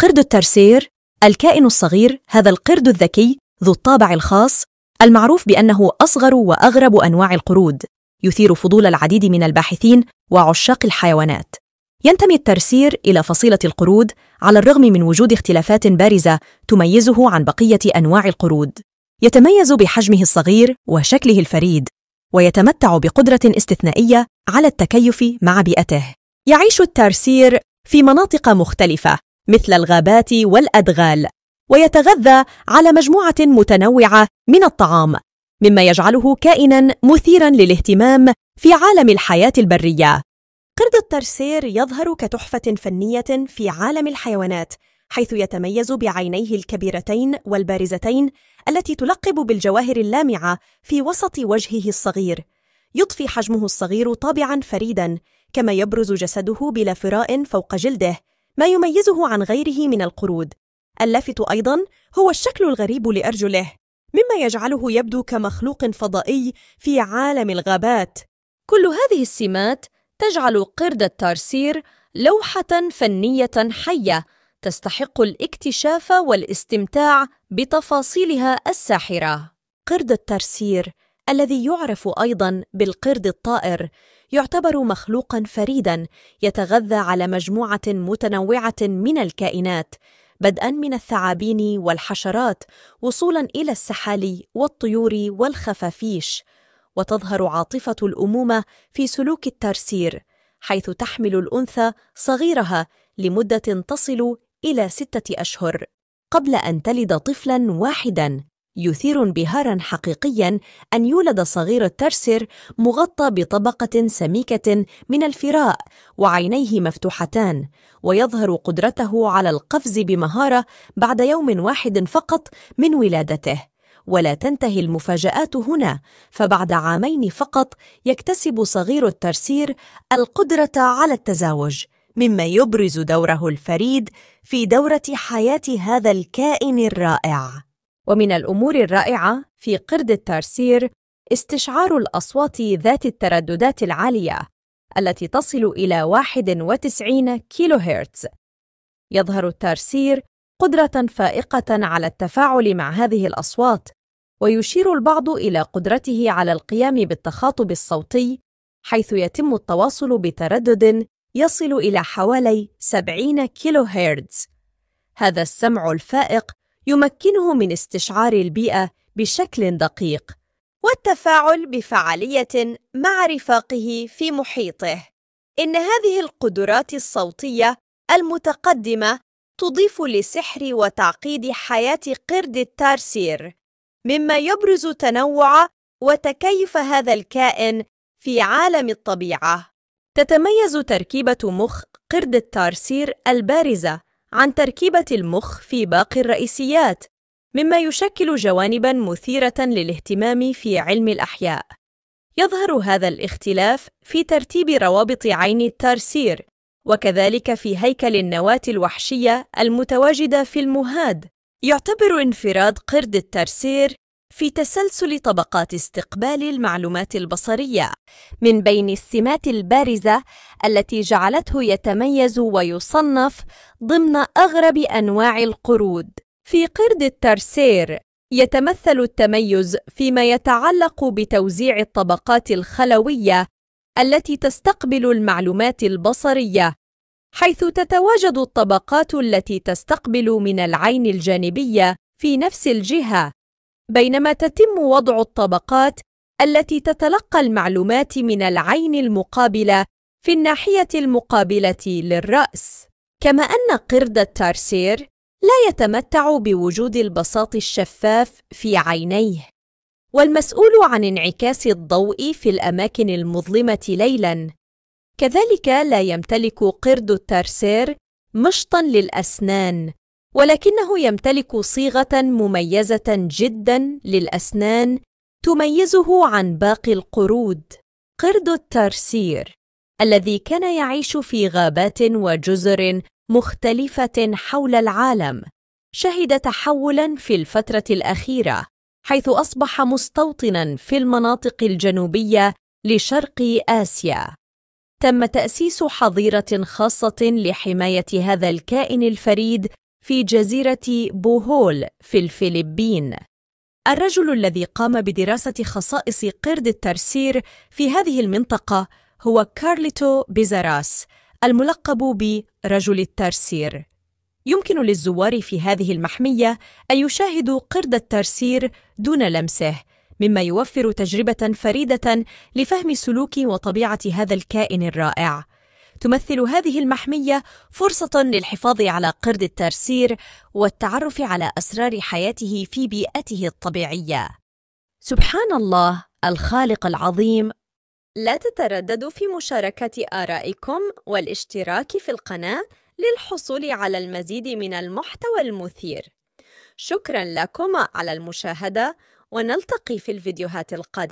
قرد الترسير الكائن الصغير هذا القرد الذكي ذو الطابع الخاص المعروف بأنه أصغر وأغرب أنواع القرود يثير فضول العديد من الباحثين وعشاق الحيوانات ينتمي الترسير إلى فصيلة القرود على الرغم من وجود اختلافات بارزة تميزه عن بقية أنواع القرود يتميز بحجمه الصغير وشكله الفريد ويتمتع بقدرة استثنائية على التكيف مع بيئته يعيش الترسير في مناطق مختلفة مثل الغابات والأدغال ويتغذى على مجموعة متنوعة من الطعام مما يجعله كائنا مثيرا للاهتمام في عالم الحياة البرية قرد الترسير يظهر كتحفة فنية في عالم الحيوانات حيث يتميز بعينيه الكبيرتين والبارزتين التي تلقب بالجواهر اللامعة في وسط وجهه الصغير يضفي حجمه الصغير طابعا فريدا كما يبرز جسده بلا فراء فوق جلده ما يميزه عن غيره من القرود اللافت أيضا هو الشكل الغريب لأرجله مما يجعله يبدو كمخلوق فضائي في عالم الغابات كل هذه السمات تجعل قرد التارسير لوحة فنية حية تستحق الاكتشاف والاستمتاع بتفاصيلها الساحرة قرد الترسير الذي يعرف أيضا بالقرد الطائر يعتبر مخلوقا فريدا يتغذى على مجموعة متنوعة من الكائنات بدءا من الثعابين والحشرات وصولا إلى السحالي والطيور والخفافيش وتظهر عاطفة الأمومة في سلوك الترسير حيث تحمل الأنثى صغيرها لمدة تصل إلى ستة أشهر قبل أن تلد طفلا واحدا يثير انبهارا حقيقيا أن يولد صغير الترسر مغطى بطبقة سميكة من الفراء وعينيه مفتوحتان ويظهر قدرته على القفز بمهارة بعد يوم واحد فقط من ولادته ولا تنتهي المفاجآت هنا فبعد عامين فقط يكتسب صغير الترسير القدرة على التزاوج مما يبرز دوره الفريد في دورة حياة هذا الكائن الرائع ومن الأمور الرائعة في قرد التارسير استشعار الأصوات ذات الترددات العالية التي تصل إلى 91 كيلو هيرتز. يظهر التارسير قدرة فائقة على التفاعل مع هذه الأصوات ويشير البعض إلى قدرته على القيام بالتخاطب الصوتي حيث يتم التواصل بتردد يصل إلى حوالي 70 كيلو هيرتز هذا السمع الفائق يمكنه من استشعار البيئة بشكل دقيق والتفاعل بفعالية مع رفاقه في محيطه. إن هذه القدرات الصوتية المتقدمة تضيف لسحر وتعقيد حياة قرد التارسير، مما يبرز تنوع وتكيف هذا الكائن في عالم الطبيعة. تتميز تركيبة مخ قرد التارسير البارزة عن تركيبة المخ في باقي الرئيسيات، مما يشكل جوانبًا مثيرة للاهتمام في علم الأحياء. يظهر هذا الاختلاف في ترتيب روابط عين التارسير، وكذلك في هيكل النواة الوحشية المتواجدة في المهاد. يعتبر انفراد قرد التارسير في تسلسل طبقات استقبال المعلومات البصرية من بين السمات البارزة التي جعلته يتميز ويصنف ضمن أغرب أنواع القرود. في قرد الترسير يتمثل التميز فيما يتعلق بتوزيع الطبقات الخلوية التي تستقبل المعلومات البصرية حيث تتواجد الطبقات التي تستقبل من العين الجانبية في نفس الجهة بينما تتم وضع الطبقات التي تتلقى المعلومات من العين المقابله في الناحيه المقابله للراس كما ان قرد التارسير لا يتمتع بوجود البساط الشفاف في عينيه والمسؤول عن انعكاس الضوء في الاماكن المظلمه ليلا كذلك لا يمتلك قرد التارسير مشطا للاسنان ولكنه يمتلك صيغة مميزة جدا للأسنان تميزه عن باقي القرود قرد الترسير الذي كان يعيش في غابات وجزر مختلفة حول العالم شهد تحولا في الفترة الأخيرة حيث أصبح مستوطنا في المناطق الجنوبية لشرق آسيا تم تأسيس حظيرة خاصة لحماية هذا الكائن الفريد في جزيرة بوهول في الفلبين الرجل الذي قام بدراسة خصائص قرد الترسير في هذه المنطقة هو كارليتو بيزاراس الملقب برجل الترسير يمكن للزوار في هذه المحمية أن يشاهدوا قرد الترسير دون لمسه مما يوفر تجربة فريدة لفهم سلوك وطبيعة هذا الكائن الرائع تمثل هذه المحمية فرصة للحفاظ على قرد الترسير والتعرف على أسرار حياته في بيئته الطبيعية. سبحان الله الخالق العظيم لا تترددوا في مشاركة آرائكم والاشتراك في القناة للحصول على المزيد من المحتوى المثير. شكرا لكم على المشاهدة ونلتقي في الفيديوهات القادمة